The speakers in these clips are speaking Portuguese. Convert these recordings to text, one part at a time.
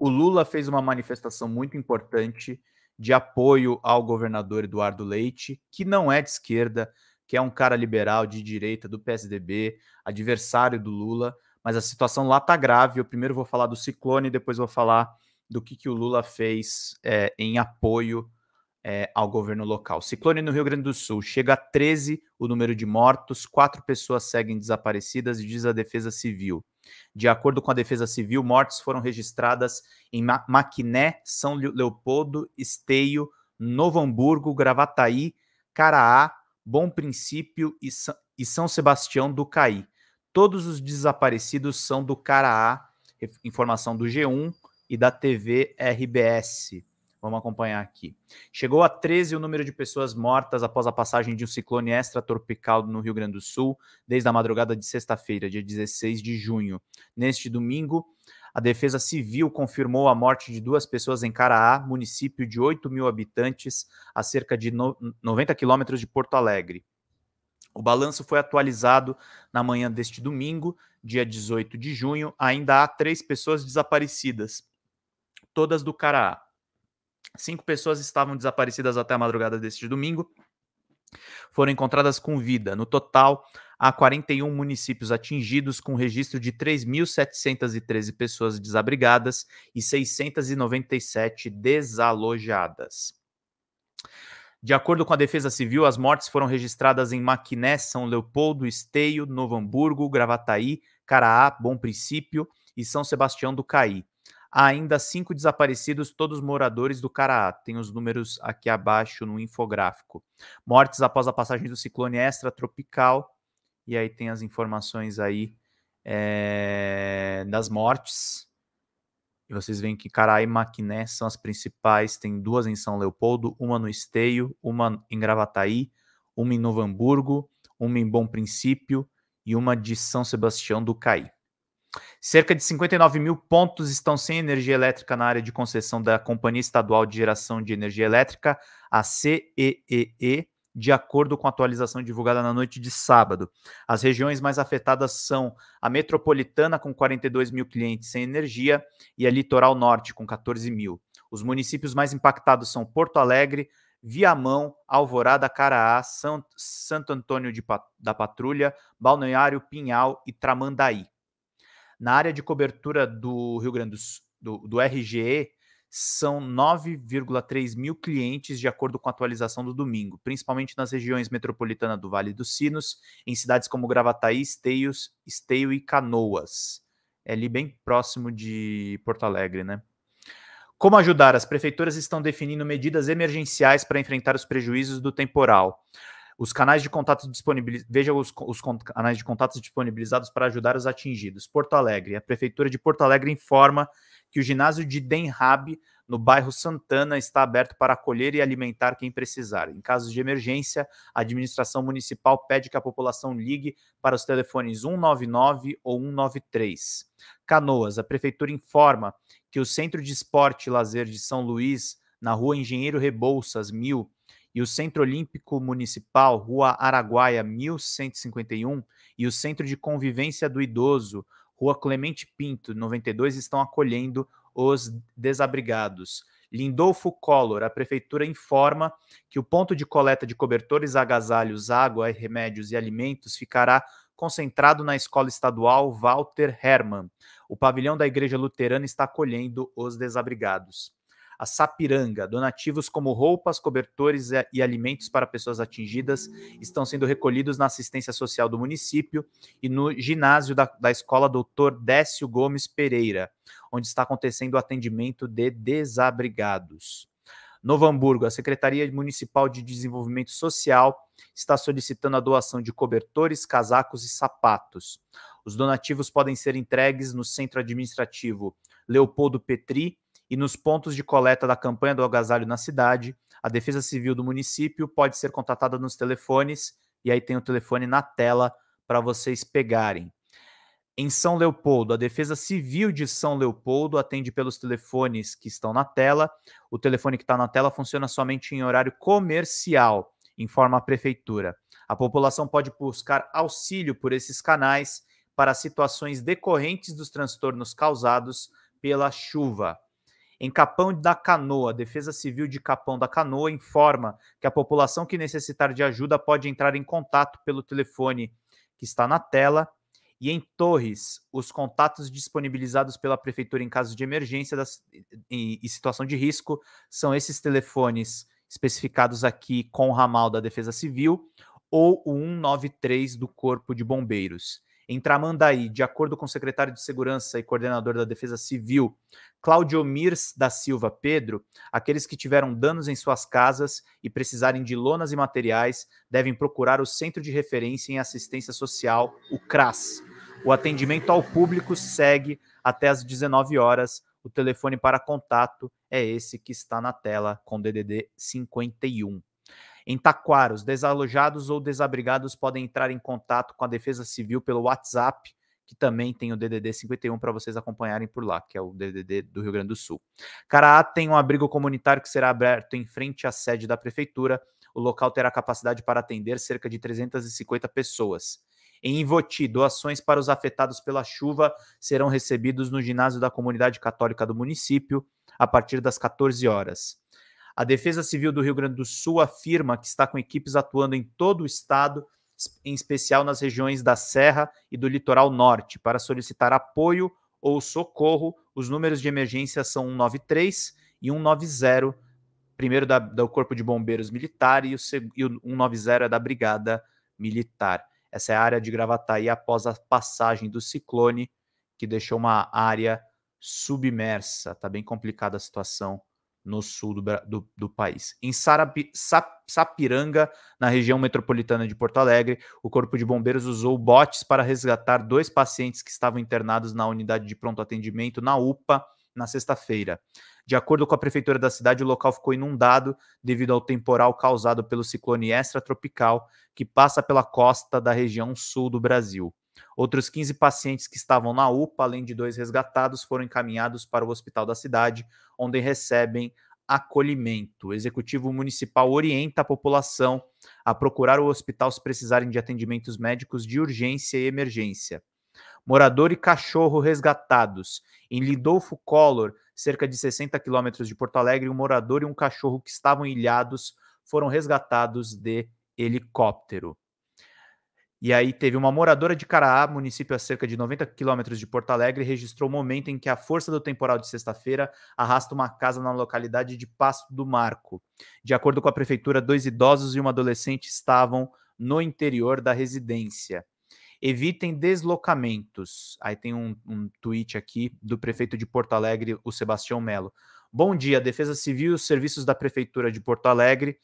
O Lula fez uma manifestação muito importante de apoio ao governador Eduardo Leite, que não é de esquerda, que é um cara liberal de direita do PSDB, adversário do Lula, mas a situação lá tá grave. Eu primeiro vou falar do ciclone, depois vou falar do que, que o Lula fez é, em apoio é, ao governo local. Ciclone no Rio Grande do Sul chega a 13 o número de mortos, quatro pessoas seguem desaparecidas, diz a Defesa Civil. De acordo com a Defesa Civil, mortes foram registradas em Ma Maquiné, São Leopoldo, Esteio, Novo Hamburgo, Gravataí, Caraá, Bom Princípio e, Sa e São Sebastião do Caí. Todos os desaparecidos são do Caraá, informação do G1 e da TV RBS. Vamos acompanhar aqui. Chegou a 13 o número de pessoas mortas após a passagem de um ciclone extratropical no Rio Grande do Sul, desde a madrugada de sexta-feira, dia 16 de junho. Neste domingo, a Defesa Civil confirmou a morte de duas pessoas em Caraá, município de 8 mil habitantes, a cerca de 90 quilômetros de Porto Alegre. O balanço foi atualizado na manhã deste domingo, dia 18 de junho. Ainda há três pessoas desaparecidas, todas do Caraá. Cinco pessoas estavam desaparecidas até a madrugada deste domingo. Foram encontradas com vida. No total, há 41 municípios atingidos, com registro de 3.713 pessoas desabrigadas e 697 desalojadas. De acordo com a Defesa Civil, as mortes foram registradas em Maquiné, São Leopoldo, Esteio, Novo Hamburgo, Gravataí, Caraá, Bom Princípio e São Sebastião do Caí. Há ainda cinco desaparecidos, todos moradores do Caraá. Tem os números aqui abaixo no infográfico. Mortes após a passagem do ciclone extratropical. E aí tem as informações aí é, das mortes. E vocês veem que Caraá e Maquiné são as principais. Tem duas em São Leopoldo, uma no Esteio, uma em Gravataí, uma em Novo Hamburgo, uma em Bom Princípio e uma de São Sebastião do Caí. Cerca de 59 mil pontos estão sem energia elétrica na área de concessão da Companhia Estadual de Geração de Energia Elétrica, a CEEE, de acordo com a atualização divulgada na noite de sábado. As regiões mais afetadas são a metropolitana, com 42 mil clientes sem energia, e a litoral norte, com 14 mil. Os municípios mais impactados são Porto Alegre, Viamão, Alvorada, Caraá, Santo Antônio de, da Patrulha, Balneário, Pinhal e Tramandaí. Na área de cobertura do Rio Grande do do, do RGE, são 9,3 mil clientes, de acordo com a atualização do domingo, principalmente nas regiões metropolitana do Vale dos Sinos, em cidades como Gravataí, Esteios, Esteio e Canoas. É ali bem próximo de Porto Alegre, né? Como ajudar? As prefeituras estão definindo medidas emergenciais para enfrentar os prejuízos do temporal. Os canais de contato disponibilizados. Veja os, os canais de contato disponibilizados para ajudar os atingidos. Porto Alegre. A Prefeitura de Porto Alegre informa que o ginásio de Denhab, no bairro Santana, está aberto para acolher e alimentar quem precisar. Em casos de emergência, a administração municipal pede que a população ligue para os telefones 199 ou 193. Canoas. A Prefeitura informa que o Centro de Esporte e Lazer de São Luís, na rua Engenheiro Rebouças, 1000, e o Centro Olímpico Municipal, Rua Araguaia, 1151, e o Centro de Convivência do Idoso, Rua Clemente Pinto, 92, estão acolhendo os desabrigados. Lindolfo Collor, a prefeitura informa que o ponto de coleta de cobertores, agasalhos, água, remédios e alimentos ficará concentrado na Escola Estadual Walter Hermann. O pavilhão da Igreja Luterana está acolhendo os desabrigados a Sapiranga. Donativos como roupas, cobertores e alimentos para pessoas atingidas estão sendo recolhidos na assistência social do município e no ginásio da, da escola Dr. Décio Gomes Pereira, onde está acontecendo o atendimento de desabrigados. Novo Hamburgo, a Secretaria Municipal de Desenvolvimento Social está solicitando a doação de cobertores, casacos e sapatos. Os donativos podem ser entregues no Centro Administrativo Leopoldo Petri, e nos pontos de coleta da campanha do agasalho na cidade. A Defesa Civil do município pode ser contatada nos telefones, e aí tem o telefone na tela para vocês pegarem. Em São Leopoldo, a Defesa Civil de São Leopoldo atende pelos telefones que estão na tela. O telefone que está na tela funciona somente em horário comercial, informa a Prefeitura. A população pode buscar auxílio por esses canais para situações decorrentes dos transtornos causados pela chuva. Em Capão da Canoa, Defesa Civil de Capão da Canoa informa que a população que necessitar de ajuda pode entrar em contato pelo telefone que está na tela. E em Torres, os contatos disponibilizados pela prefeitura em caso de emergência das, e, e situação de risco são esses telefones especificados aqui com o ramal da Defesa Civil ou o 193 do Corpo de Bombeiros. Em Tramandaí, de acordo com o secretário de Segurança e coordenador da Defesa Civil, Claudio Mirs da Silva Pedro, aqueles que tiveram danos em suas casas e precisarem de lonas e materiais devem procurar o Centro de Referência em Assistência Social, o CRAS. O atendimento ao público segue até às 19 horas. O telefone para contato é esse que está na tela com DDD 51. Em Taquara, os desalojados ou desabrigados podem entrar em contato com a Defesa Civil pelo WhatsApp, que também tem o DDD 51 para vocês acompanharem por lá, que é o DDD do Rio Grande do Sul. Caraá tem um abrigo comunitário que será aberto em frente à sede da prefeitura. O local terá capacidade para atender cerca de 350 pessoas. Em Ivoti, doações para os afetados pela chuva serão recebidos no ginásio da comunidade católica do município a partir das 14 horas. A Defesa Civil do Rio Grande do Sul afirma que está com equipes atuando em todo o estado, em especial nas regiões da Serra e do Litoral Norte, para solicitar apoio ou socorro. Os números de emergência são 193 e 190, primeiro da, do Corpo de Bombeiros Militar e o, e o 190 é da Brigada Militar. Essa é a área de Gravataí após a passagem do ciclone, que deixou uma área submersa. Está bem complicada a situação no sul do, do, do país. Em Sarapi, Sap, Sapiranga, na região metropolitana de Porto Alegre, o Corpo de Bombeiros usou botes para resgatar dois pacientes que estavam internados na unidade de pronto atendimento, na UPA, na sexta-feira. De acordo com a prefeitura da cidade, o local ficou inundado devido ao temporal causado pelo ciclone extratropical que passa pela costa da região sul do Brasil. Outros 15 pacientes que estavam na UPA, além de dois resgatados, foram encaminhados para o hospital da cidade, onde recebem acolhimento. O executivo municipal orienta a população a procurar o hospital se precisarem de atendimentos médicos de urgência e emergência. Morador e cachorro resgatados. Em Lidolfo Collor, cerca de 60 quilômetros de Porto Alegre, um morador e um cachorro que estavam ilhados foram resgatados de helicóptero. E aí teve uma moradora de Caraá, município a cerca de 90 quilômetros de Porto Alegre, registrou o momento em que a força do temporal de sexta-feira arrasta uma casa na localidade de Passo do Marco. De acordo com a prefeitura, dois idosos e uma adolescente estavam no interior da residência. Evitem deslocamentos. Aí tem um, um tweet aqui do prefeito de Porto Alegre, o Sebastião Melo. Bom dia, Defesa Civil e os serviços da Prefeitura de Porto Alegre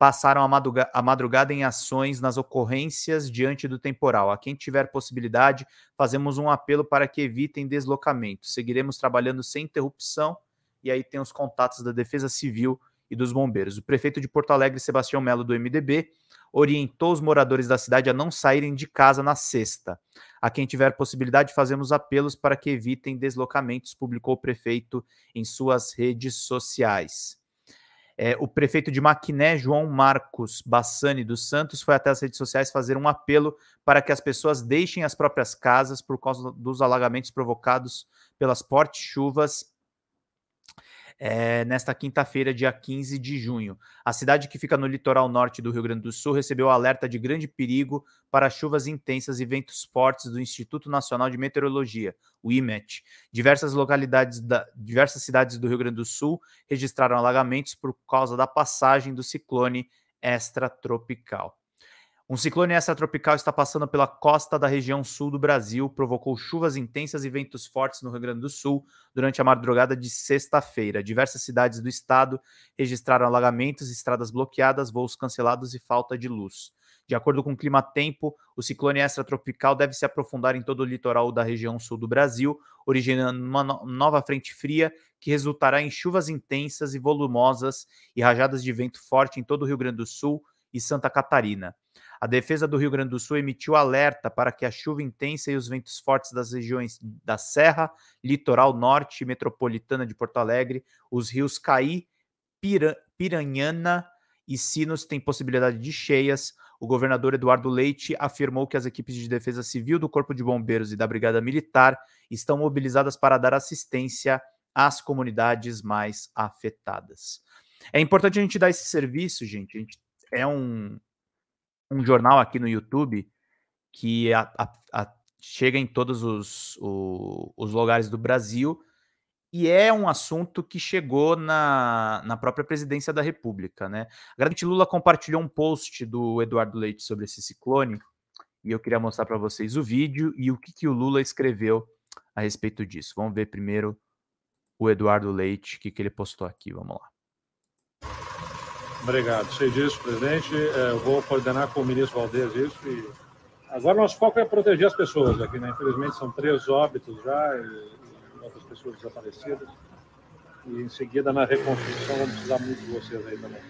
passaram a, madruga a madrugada em ações nas ocorrências diante do temporal. A quem tiver possibilidade, fazemos um apelo para que evitem deslocamento. Seguiremos trabalhando sem interrupção. E aí tem os contatos da Defesa Civil e dos bombeiros. O prefeito de Porto Alegre, Sebastião Melo, do MDB, orientou os moradores da cidade a não saírem de casa na sexta. A quem tiver possibilidade, fazemos apelos para que evitem deslocamentos, publicou o prefeito em suas redes sociais. É, o prefeito de Maquiné, João Marcos Bassani dos Santos, foi até as redes sociais fazer um apelo para que as pessoas deixem as próprias casas por causa dos alagamentos provocados pelas fortes chuvas é, nesta quinta-feira, dia 15 de junho. A cidade que fica no litoral norte do Rio Grande do Sul recebeu alerta de grande perigo para chuvas intensas e ventos fortes do Instituto Nacional de Meteorologia, o IMET. Diversas localidades da, diversas cidades do Rio Grande do Sul registraram alagamentos por causa da passagem do ciclone extratropical. Um ciclone extratropical está passando pela costa da região sul do Brasil, provocou chuvas intensas e ventos fortes no Rio Grande do Sul durante a madrugada de sexta-feira. Diversas cidades do estado registraram alagamentos, estradas bloqueadas, voos cancelados e falta de luz. De acordo com o Clima Tempo, o ciclone extratropical deve se aprofundar em todo o litoral da região sul do Brasil, originando uma nova frente fria que resultará em chuvas intensas e volumosas e rajadas de vento forte em todo o Rio Grande do Sul e Santa Catarina. A defesa do Rio Grande do Sul emitiu alerta para que a chuva intensa e os ventos fortes das regiões da Serra, Litoral Norte e Metropolitana de Porto Alegre, os rios Caí, Pira, Piranhana e Sinos têm possibilidade de cheias. O governador Eduardo Leite afirmou que as equipes de defesa civil do Corpo de Bombeiros e da Brigada Militar estão mobilizadas para dar assistência às comunidades mais afetadas. É importante a gente dar esse serviço, gente. gente é um, um jornal aqui no YouTube que a, a, a chega em todos os, o, os lugares do Brasil e é um assunto que chegou na, na própria presidência da República. Né? A Grande Lula compartilhou um post do Eduardo Leite sobre esse ciclone e eu queria mostrar para vocês o vídeo e o que, que o Lula escreveu a respeito disso. Vamos ver primeiro o Eduardo Leite, o que, que ele postou aqui. Vamos lá. Obrigado. Sei disso, presidente. É, eu vou coordenar com o ministro Valdez isso. E... Agora, nosso foco é proteger as pessoas aqui, né? Infelizmente, são três óbitos já e outras pessoas desaparecidas. E em seguida, na reconstrução, vamos precisar muito de vocês aí também.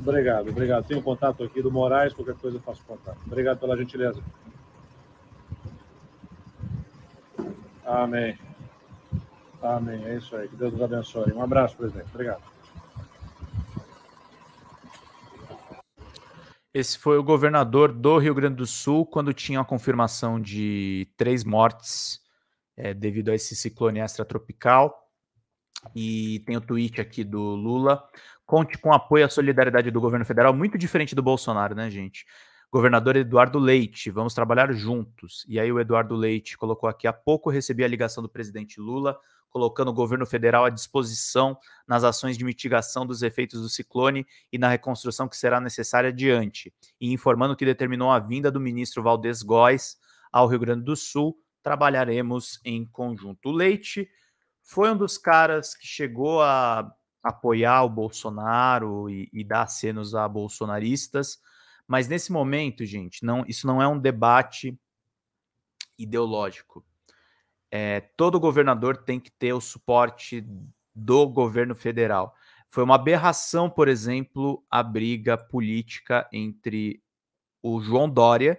Obrigado, obrigado. Tenho contato aqui do Moraes, qualquer coisa eu faço contato. Obrigado pela gentileza. Amém. Amém. É isso aí. Que Deus nos abençoe. Um abraço, presidente. Obrigado. Esse foi o governador do Rio Grande do Sul quando tinha a confirmação de três mortes é, devido a esse ciclone extratropical. E tem o tweet aqui do Lula. Conte com apoio à solidariedade do governo federal, muito diferente do Bolsonaro, né, gente? Governador Eduardo Leite, vamos trabalhar juntos. E aí o Eduardo Leite colocou aqui: há pouco recebi a ligação do presidente Lula colocando o governo federal à disposição nas ações de mitigação dos efeitos do ciclone e na reconstrução que será necessária adiante, e informando que determinou a vinda do ministro Valdez Góes ao Rio Grande do Sul, trabalharemos em conjunto. O Leite foi um dos caras que chegou a apoiar o Bolsonaro e, e dar acenos a bolsonaristas, mas nesse momento, gente, não, isso não é um debate ideológico é, todo governador tem que ter o suporte do governo federal. Foi uma aberração, por exemplo, a briga política entre o João Dória,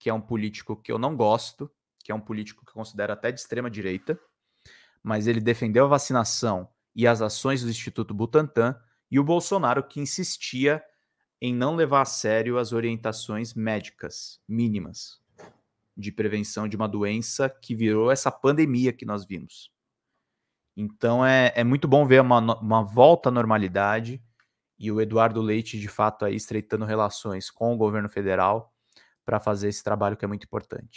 que é um político que eu não gosto, que é um político que eu considero até de extrema direita, mas ele defendeu a vacinação e as ações do Instituto Butantan, e o Bolsonaro que insistia em não levar a sério as orientações médicas mínimas de prevenção de uma doença que virou essa pandemia que nós vimos. Então é, é muito bom ver uma, uma volta à normalidade e o Eduardo Leite, de fato, aí estreitando relações com o governo federal para fazer esse trabalho que é muito importante.